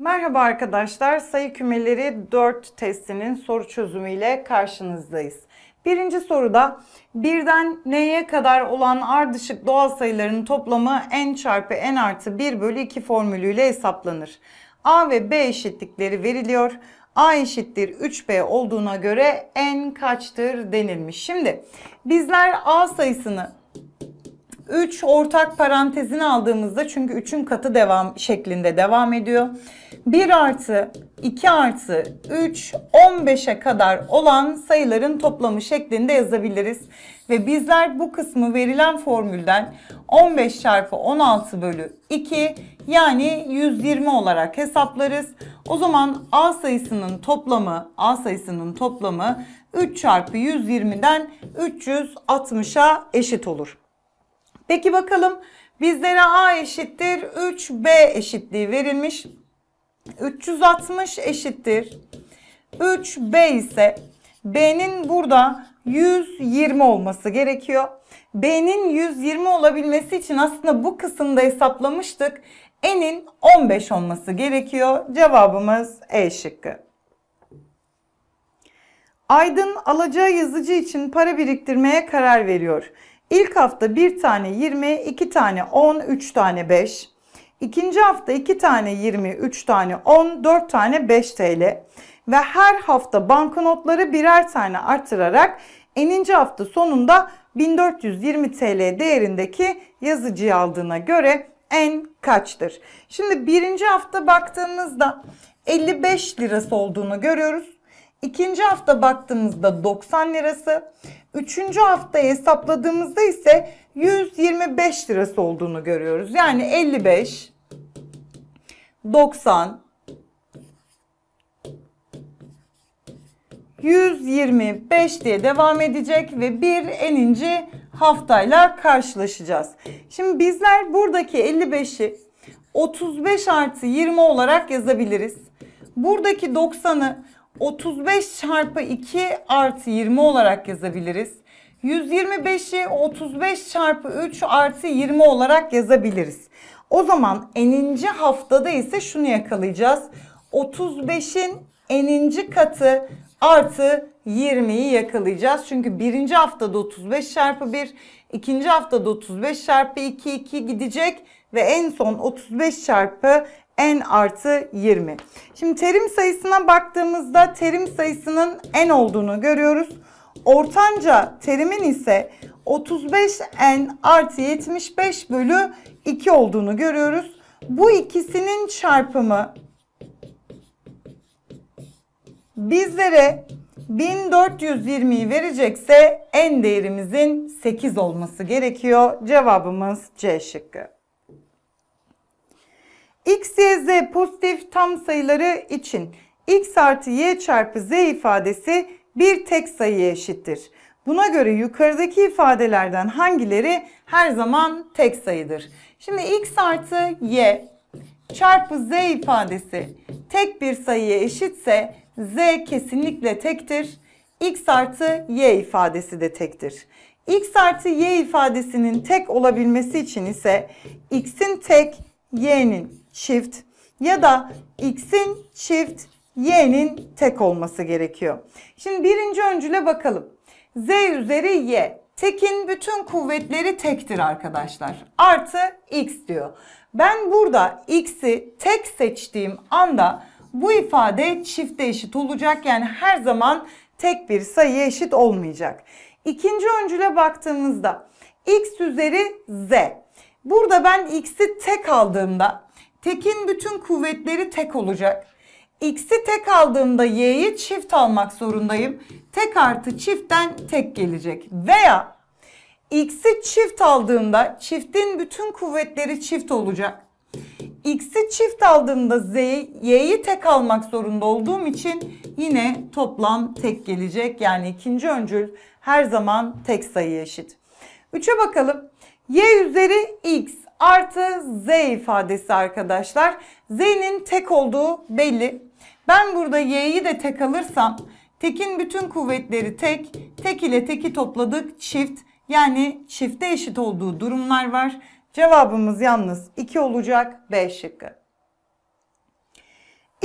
Merhaba arkadaşlar, sayı kümeleri 4 testinin soru çözümüyle karşınızdayız. Birinci soruda birden n'ye kadar olan ardışık doğal sayıların toplamı n çarpı n artı 1 bölü 2 formülüyle hesaplanır. a ve b eşitlikleri veriliyor. a eşittir 3b olduğuna göre n kaçtır denilmiş. Şimdi bizler a sayısını 3 ortak parantezini aldığımızda çünkü 3'ün katı devam şeklinde devam ediyor. 1 artı, 2 artı, 3, 15'e kadar olan sayıların toplamı şeklinde yazabiliriz. Ve bizler bu kısmı verilen formülden 15 çarpı 16 bölü 2 yani 120 olarak hesaplarız. O zaman A sayısının toplamı, A sayısının toplamı 3 çarpı 120'den 360'a eşit olur. Peki bakalım bizlere A eşittir 3B eşitliği verilmiş. 360 eşittir. 3B ise B'nin burada 120 olması gerekiyor. B'nin 120 olabilmesi için aslında bu kısımda hesaplamıştık. N'in 15 olması gerekiyor. Cevabımız E şıkkı. Aydın alacağı yazıcı için para biriktirmeye karar veriyor. İlk hafta bir tane 20, iki tane 10, üç tane 5. İkinci hafta 2 tane 20, 3 tane 10, 4 tane 5 TL ve her hafta banknotları birer tane artırarak eninci hafta sonunda 1420 TL değerindeki yazıcıyı aldığına göre en kaçtır? Şimdi birinci hafta baktığımızda 55 lirası olduğunu görüyoruz. İkinci hafta baktığımızda 90 lirası. Üçüncü haftayı hesapladığımızda ise 125 lirası olduğunu görüyoruz. Yani 55, 90, 125 diye devam edecek ve bir en ince haftayla karşılaşacağız. Şimdi bizler buradaki 55'i 35 artı 20 olarak yazabiliriz. Buradaki 90'ı 35 çarpı 2 artı 20 olarak yazabiliriz. 125'i 35 çarpı 3 artı 20 olarak yazabiliriz. O zaman eninci haftada ise şunu yakalayacağız. 35'in eninci katı artı 20'yi yakalayacağız. Çünkü birinci haftada 35 çarpı 1, ikinci haftada 35 çarpı 2, 2 gidecek ve en son 35 çarpı n artı 20. Şimdi terim sayısına baktığımızda terim sayısının n olduğunu görüyoruz. Ortanca terimin ise 35N artı 75 bölü 2 olduğunu görüyoruz. Bu ikisinin çarpımı bizlere 1420'yi verecekse en değerimizin 8 olması gerekiyor. Cevabımız C şıkkı. X, Y, Z pozitif tam sayıları için X artı Y çarpı Z ifadesi bir tek sayıya eşittir. Buna göre yukarıdaki ifadelerden hangileri her zaman tek sayıdır? Şimdi x artı y çarpı z ifadesi tek bir sayıya eşitse z kesinlikle tektir. x artı y ifadesi de tektir. x artı y ifadesinin tek olabilmesi için ise x'in tek, y'nin çift ya da x'in çift, y'nin tek olması gerekiyor. Şimdi birinci öncüle bakalım. z üzeri y. Tekin bütün kuvvetleri tektir arkadaşlar. Artı x diyor. Ben burada x'i tek seçtiğim anda bu ifade çifte eşit olacak. Yani her zaman tek bir sayıya eşit olmayacak. İkinci öncüle baktığımızda x üzeri z. Burada ben x'i tek aldığımda tekin bütün kuvvetleri tek olacak. X'i tek aldığımda y'yi çift almak zorundayım. Tek artı çiftten tek gelecek. Veya x'i çift aldığımda çiftin bütün kuvvetleri çift olacak. X'i çift aldığımda Z'yi, Y'yi tek almak zorunda olduğum için yine toplam tek gelecek. Yani ikinci öncül her zaman tek sayı eşit. 3'e bakalım. Y üzeri X artı Z ifadesi arkadaşlar. Z'nin tek olduğu belli. Ben burada y'yi de tek alırsam tekin bütün kuvvetleri tek, tek ile teki topladık çift. Yani çifte eşit olduğu durumlar var. Cevabımız yalnız 2 olacak B şıkkı.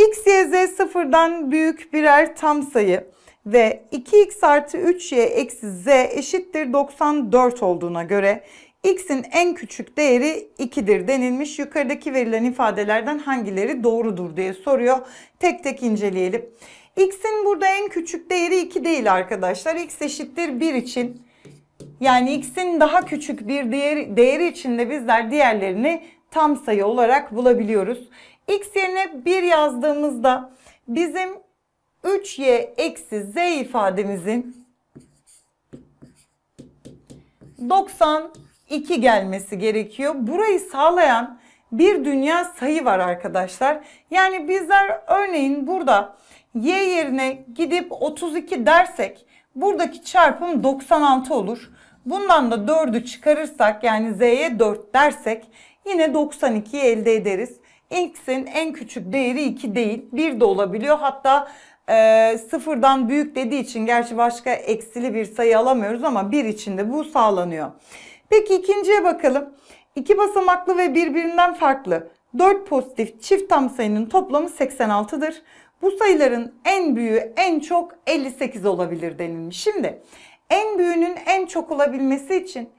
X, Y, Z sıfırdan büyük birer tam sayı ve 2x artı 3y eksi z eşittir 94 olduğuna göre x'in en küçük değeri 2'dir denilmiş. Yukarıdaki verilen ifadelerden hangileri doğrudur diye soruyor. Tek tek inceleyelim. x'in burada en küçük değeri 2 değil arkadaşlar. x eşittir 1 için yani x'in daha küçük bir değeri, değeri için de bizler diğerlerini tam sayı olarak bulabiliyoruz. x yerine 1 yazdığımızda bizim 3y eksi z ifademizin 90 2 gelmesi gerekiyor. Burayı sağlayan bir dünya sayı var arkadaşlar. Yani bizler örneğin burada y yerine gidip 32 dersek buradaki çarpım 96 olur. Bundan da 4'ü çıkarırsak yani z'ye 4 dersek yine 92'yi elde ederiz. X'in en küçük değeri 2 değil 1 de olabiliyor. Hatta e, sıfırdan büyük dediği için gerçi başka eksili bir sayı alamıyoruz ama 1 içinde bu sağlanıyor. Peki ikinciye bakalım. İki basamaklı ve birbirinden farklı 4 pozitif çift tam sayının toplamı 86'dır. Bu sayıların en büyüğü en çok 58 olabilir denilmiş. Şimdi en büyüğünün en çok olabilmesi için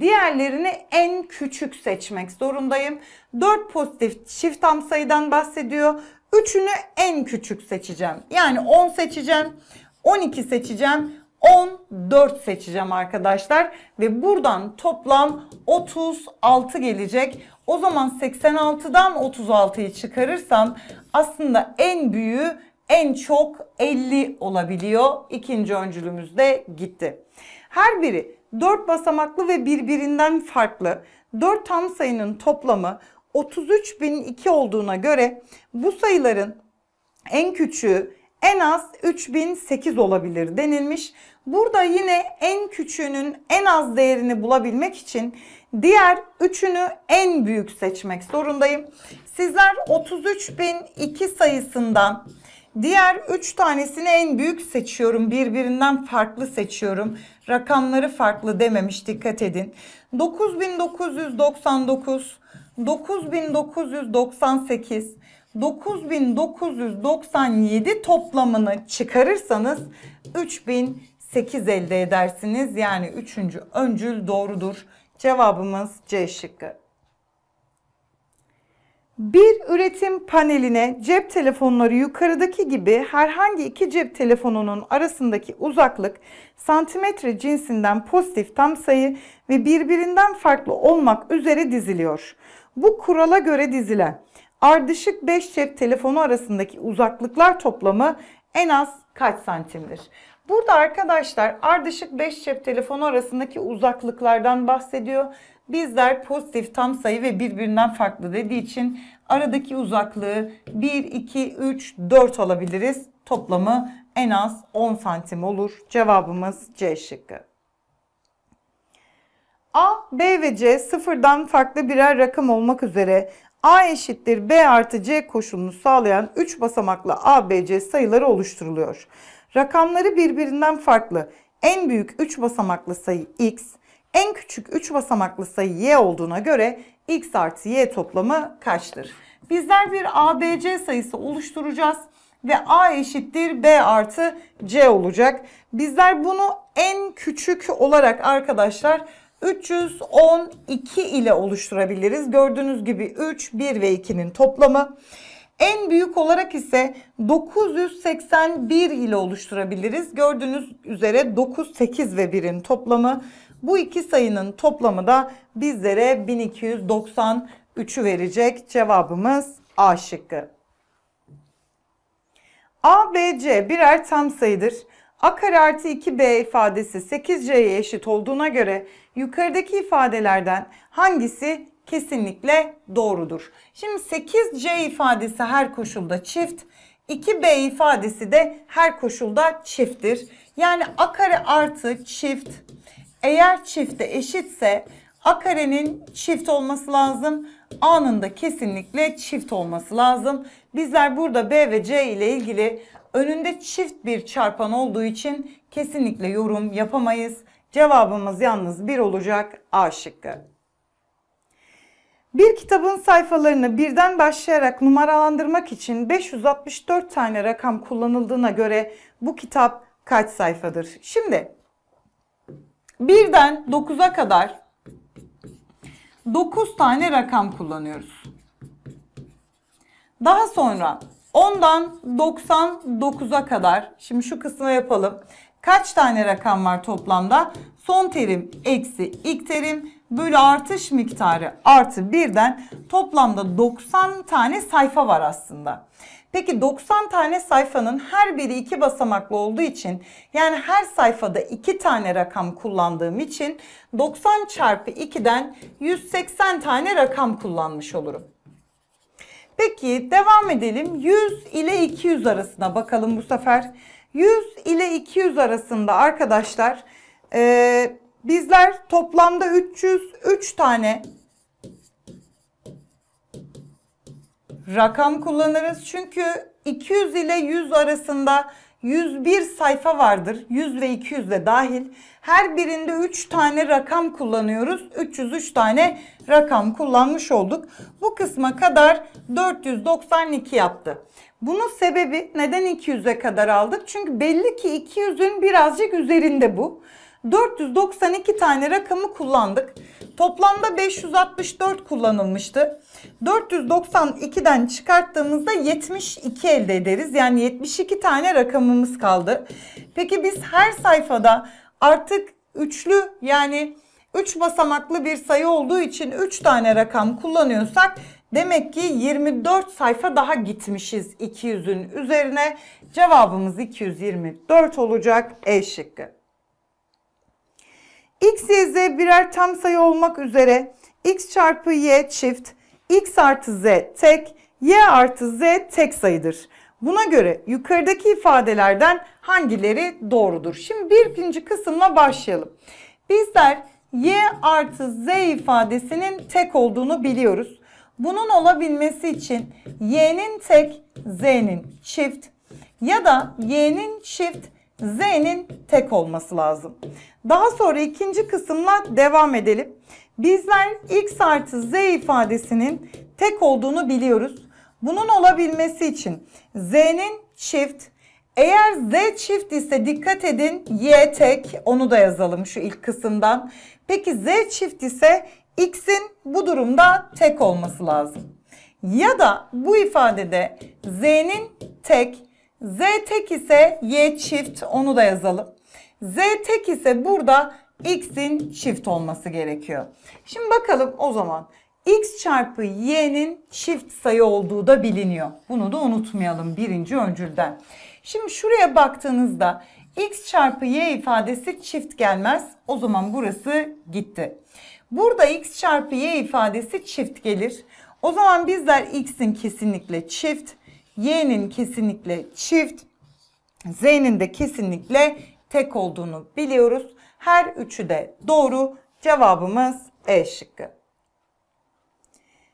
diğerlerini en küçük seçmek zorundayım. 4 pozitif çift tam sayıdan bahsediyor. Üçünü en küçük seçeceğim. Yani 10 seçeceğim, 12 seçeceğim, 14 seçeceğim arkadaşlar ve buradan toplam 36 gelecek. O zaman 86'dan 36'yı çıkarırsam aslında en büyüğü en çok 50 olabiliyor. İkinci öncülümüz de gitti. Her biri 4 basamaklı ve birbirinden farklı. 4 tam sayının toplamı 33.002 olduğuna göre bu sayıların en küçüğü en az 3008 olabilir denilmiş. Burada yine en küçüğünün en az değerini bulabilmek için diğer üçünü en büyük seçmek zorundayım. Sizler 33002 sayısından diğer 3 tanesini en büyük seçiyorum. Birbirinden farklı seçiyorum. Rakamları farklı dememiş dikkat edin. 9999 9998 9997 toplamını çıkarırsanız 3008 elde edersiniz. Yani üçüncü öncül doğrudur. Cevabımız C şıkkı. Bir üretim paneline cep telefonları yukarıdaki gibi herhangi iki cep telefonunun arasındaki uzaklık santimetre cinsinden pozitif tam sayı ve birbirinden farklı olmak üzere diziliyor. Bu kurala göre dizilen Ardışık 5 cep telefonu arasındaki uzaklıklar toplamı en az kaç santimdir? Burada arkadaşlar ardışık 5 cep telefonu arasındaki uzaklıklardan bahsediyor. Bizler pozitif tam sayı ve birbirinden farklı dediği için aradaki uzaklığı 1, 2, 3, 4 alabiliriz. Toplamı en az 10 santim olur. Cevabımız C şıkkı. A, B ve C sıfırdan farklı birer rakam olmak üzere A eşittir B artı C koşulunu sağlayan 3 basamaklı ABC sayıları oluşturuluyor. Rakamları birbirinden farklı en büyük 3 basamaklı sayı X, en küçük 3 basamaklı sayı Y olduğuna göre X artı Y toplamı kaçtır? Bizler bir ABC sayısı oluşturacağız ve A eşittir B artı C olacak. Bizler bunu en küçük olarak arkadaşlar 312 ile oluşturabiliriz. Gördüğünüz gibi 3, 1 ve 2'nin toplamı. En büyük olarak ise 981 ile oluşturabiliriz. Gördüğünüz üzere 9, 8 ve 1'in toplamı. Bu iki sayının toplamı da bizlere 1293'ü verecek. Cevabımız A şıkkı. A, B, C birer tam sayıdır. A kare artı 2b ifadesi 8c'ye eşit olduğuna göre yukarıdaki ifadelerden hangisi kesinlikle doğrudur? Şimdi 8c ifadesi her koşulda çift, 2b ifadesi de her koşulda çifttir. Yani a kare artı çift eğer çifte eşitse a karenin çift olması lazım. A'nın da kesinlikle çift olması lazım. Bizler burada b ve c ile ilgili önünde çift bir çarpan olduğu için kesinlikle yorum yapamayız. Cevabımız yalnız bir olacak A şıkkı. Bir kitabın sayfalarını birden başlayarak numaralandırmak için 564 tane rakam kullanıldığına göre bu kitap kaç sayfadır? Şimdi birden 9'a kadar 9 tane rakam kullanıyoruz. Daha sonra 10'dan 99'a kadar şimdi şu kısmı yapalım. Kaç tane rakam var toplamda? Son terim eksi ilk terim bölü artış miktarı artı 1'den toplamda 90 tane sayfa var aslında. Peki 90 tane sayfanın her biri iki basamaklı olduğu için yani her sayfada iki tane rakam kullandığım için 90 çarpı 2'den 180 tane rakam kullanmış olurum. Peki devam edelim. 100 ile 200 arasına bakalım bu sefer. 100 ile 200 arasında arkadaşlar e, bizler toplamda 303 tane rakam kullanırız. Çünkü 200 ile 100 arasında 101 sayfa vardır. 100 ve 200 de dahil. Her birinde 3 tane rakam kullanıyoruz. 303 tane rakam kullanmış olduk. Bu kısma kadar 492 yaptı. Bunun sebebi neden 200'e kadar aldık? Çünkü belli ki 200'ün birazcık üzerinde bu. 492 tane rakamı kullandık. Toplamda 564 kullanılmıştı. 492'den çıkarttığımızda 72 elde ederiz. Yani 72 tane rakamımız kaldı. Peki biz her sayfada artık üçlü yani 3 basamaklı bir sayı olduğu için 3 tane rakam kullanıyorsak demek ki 24 sayfa daha gitmişiz 200'ün üzerine. Cevabımız 224 olacak E şıkkı. X, Y, Z birer tam sayı olmak üzere X çarpı Y çift, X artı Z tek, Y artı Z tek sayıdır. Buna göre yukarıdaki ifadelerden hangileri doğrudur? Şimdi birinci kısımla başlayalım. Bizler y artı z ifadesinin tek olduğunu biliyoruz. Bunun olabilmesi için y'nin tek, z'nin çift ya da y'nin çift, Z'nin tek olması lazım. Daha sonra ikinci kısımla devam edelim. Bizler x artı z ifadesinin tek olduğunu biliyoruz. Bunun olabilmesi için z'nin çift, eğer z çift ise dikkat edin y tek onu da yazalım şu ilk kısımdan. Peki z çift ise x'in bu durumda tek olması lazım. Ya da bu ifadede z'nin tek Z tek ise Y çift onu da yazalım. Z tek ise burada X'in çift olması gerekiyor. Şimdi bakalım o zaman X çarpı Y'nin çift sayı olduğu da biliniyor. Bunu da unutmayalım birinci öncülden. Şimdi şuraya baktığınızda X çarpı Y ifadesi çift gelmez. O zaman burası gitti. Burada X çarpı Y ifadesi çift gelir. O zaman bizler X'in kesinlikle çift Y'nin kesinlikle çift, Z'nin de kesinlikle tek olduğunu biliyoruz. Her üçü de doğru. Cevabımız E şıkkı.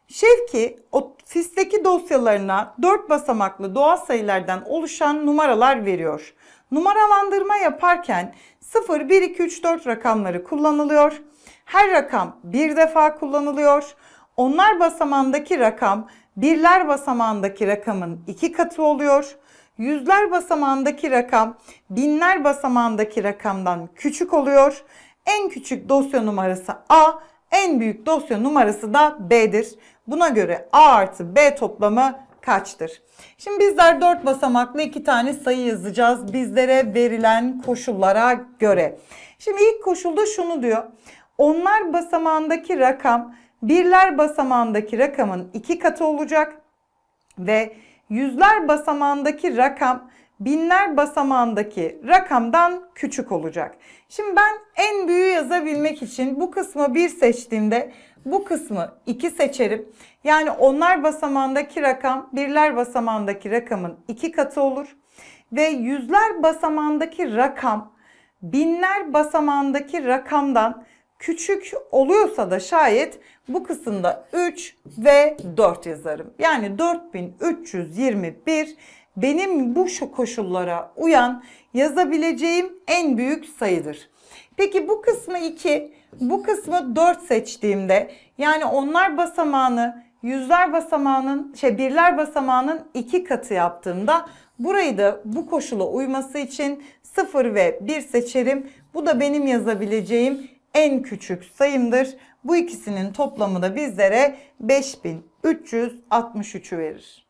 Şevki ofisteki dosyalarına dört basamaklı doğal sayılardan oluşan numaralar veriyor. Numaralandırma yaparken 0, 1, 2, 3, 4 rakamları kullanılıyor. Her rakam bir defa kullanılıyor. Onlar basamandaki rakam birler basamağındaki rakamın iki katı oluyor. Yüzler basamağındaki rakam binler basamağındaki rakamdan küçük oluyor. En küçük dosya numarası A, en büyük dosya numarası da B'dir. Buna göre A artı B toplamı kaçtır? Şimdi bizler dört basamaklı iki tane sayı yazacağız bizlere verilen koşullara göre. Şimdi ilk koşulda şunu diyor. Onlar basamağındaki rakam birler basamağındaki rakamın iki katı olacak ve yüzler basamağındaki rakam binler basamağındaki rakamdan küçük olacak. Şimdi ben en büyüğü yazabilmek için bu kısmı bir seçtiğimde bu kısmı 2 seçerim. Yani onlar basamağındaki rakam birler basamağındaki rakamın 2 katı olur. Ve yüzler basamağındaki rakam binler basamağındaki rakamdan küçük oluyorsa da şayet bu kısımda 3 ve 4 yazarım. Yani 4321 benim bu şu koşullara uyan yazabileceğim en büyük sayıdır. Peki bu kısmı 2, bu kısmı 4 seçtiğimde yani onlar basamağını yüzler basamağının şey birler basamağının iki katı yaptığımda burayı da bu koşula uyması için 0 ve 1 seçerim. Bu da benim yazabileceğim en küçük sayımdır. Bu ikisinin toplamı da bizlere 5363'ü verir.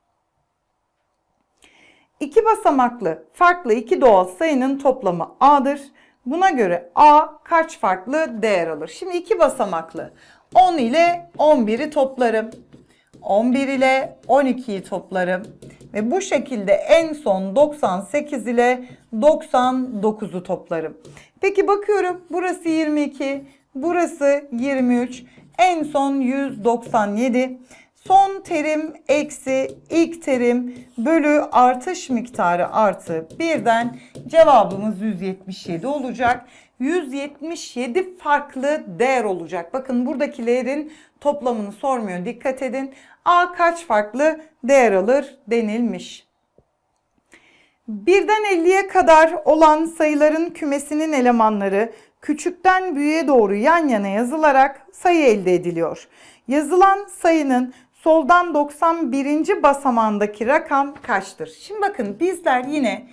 İki basamaklı farklı iki doğal sayının toplamı A'dır. Buna göre A kaç farklı değer alır? Şimdi iki basamaklı 10 ile 11'i toplarım. 11 ile 12'yi toplarım. Ve bu şekilde en son 98 ile 99'u toplarım. Peki bakıyorum burası 22, burası 23, en son 197. Son terim eksi ilk terim bölü artış miktarı artı birden cevabımız 177 olacak. 177 farklı değer olacak. Bakın buradakilerin toplamını sormuyor dikkat edin. A kaç farklı değer alır denilmiş. 1'den 50'ye kadar olan sayıların kümesinin elemanları küçükten büyüğe doğru yan yana yazılarak sayı elde ediliyor. Yazılan sayının soldan 91. basamandaki rakam kaçtır? Şimdi bakın bizler yine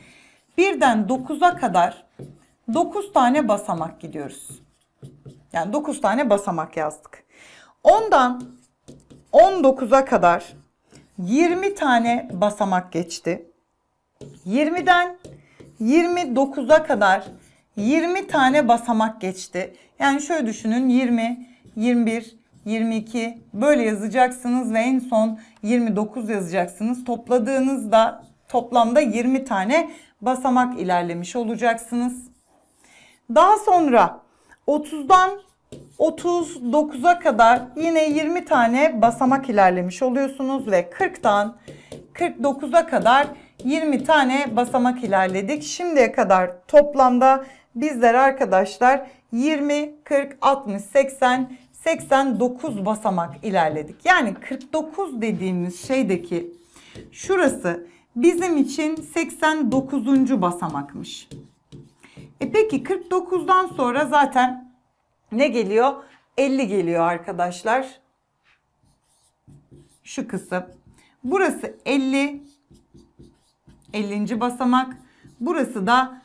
1'den 9'a kadar 9 tane basamak gidiyoruz. Yani 9 tane basamak yazdık. Ondan 19'a kadar 20 tane basamak geçti. 20'den 29'a kadar 20 tane basamak geçti. Yani şöyle düşünün 20, 21, 22 böyle yazacaksınız ve en son 29 yazacaksınız. Topladığınızda toplamda 20 tane basamak ilerlemiş olacaksınız. Daha sonra 30'dan 39'a kadar yine 20 tane basamak ilerlemiş oluyorsunuz ve 40'tan 49'a kadar 20 tane basamak ilerledik. Şimdiye kadar toplamda bizler arkadaşlar 20, 40, 60, 80, 89 basamak ilerledik. Yani 49 dediğimiz şeydeki şurası bizim için 89. basamakmış. E peki 49'dan sonra zaten ne geliyor? 50 geliyor arkadaşlar. Şu kısım. Burası 50. 50. basamak. Burası da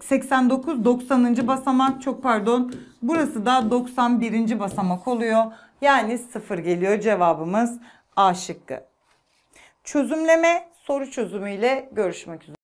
89 e, 90. basamak çok pardon. Burası da 91. basamak oluyor. Yani 0 geliyor cevabımız A şıkkı. Çözümleme soru çözümüyle görüşmek üzere.